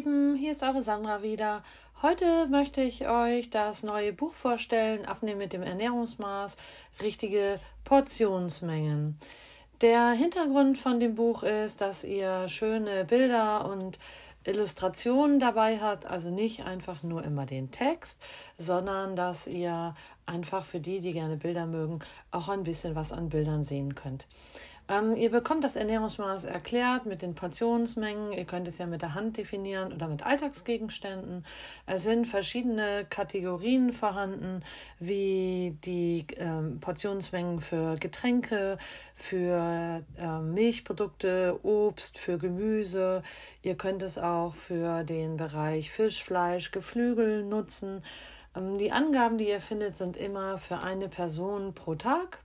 Lieben, hier ist eure Sandra wieder. Heute möchte ich euch das neue Buch vorstellen, Abnehmen mit dem Ernährungsmaß, richtige Portionsmengen. Der Hintergrund von dem Buch ist, dass ihr schöne Bilder und Illustrationen dabei habt, also nicht einfach nur immer den Text, sondern dass ihr einfach für die, die gerne Bilder mögen, auch ein bisschen was an Bildern sehen könnt. Ähm, ihr bekommt das Ernährungsmaß erklärt mit den Portionsmengen. Ihr könnt es ja mit der Hand definieren oder mit Alltagsgegenständen. Es sind verschiedene Kategorien vorhanden, wie die ähm, Portionsmengen für Getränke, für ähm, Milchprodukte, Obst, für Gemüse. Ihr könnt es auch für den Bereich Fisch, Fleisch, Geflügel nutzen. Ähm, die Angaben, die ihr findet, sind immer für eine Person pro Tag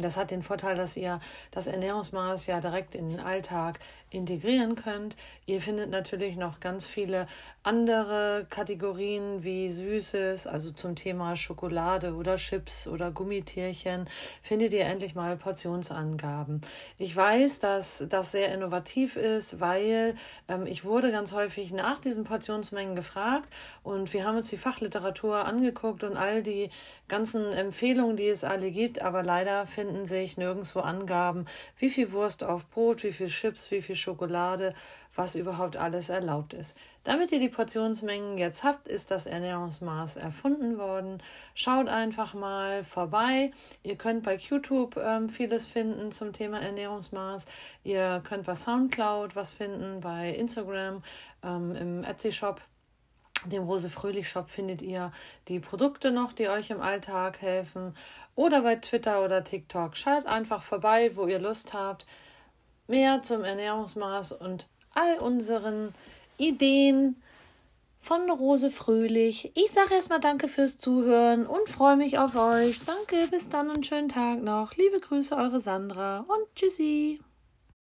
das hat den Vorteil, dass ihr das Ernährungsmaß ja direkt in den Alltag integrieren könnt. Ihr findet natürlich noch ganz viele andere Kategorien wie Süßes, also zum Thema Schokolade oder Chips oder Gummitierchen, findet ihr endlich mal Portionsangaben. Ich weiß, dass das sehr innovativ ist, weil ähm, ich wurde ganz häufig nach diesen Portionsmengen gefragt und wir haben uns die Fachliteratur angeguckt und all die ganzen Empfehlungen, die es alle gibt, aber leider finden finden sich nirgendwo Angaben, wie viel Wurst auf Brot, wie viel Chips, wie viel Schokolade, was überhaupt alles erlaubt ist. Damit ihr die Portionsmengen jetzt habt, ist das Ernährungsmaß erfunden worden. Schaut einfach mal vorbei. Ihr könnt bei YouTube ähm, vieles finden zum Thema Ernährungsmaß. Ihr könnt bei Soundcloud was finden, bei Instagram, ähm, im Etsy-Shop dem Rose Fröhlich Shop findet ihr die Produkte noch, die euch im Alltag helfen. Oder bei Twitter oder TikTok. Schaut einfach vorbei, wo ihr Lust habt. Mehr zum Ernährungsmaß und all unseren Ideen von Rose Fröhlich. Ich sage erstmal danke fürs Zuhören und freue mich auf euch. Danke, bis dann und schönen Tag noch. Liebe Grüße, eure Sandra und tschüssi.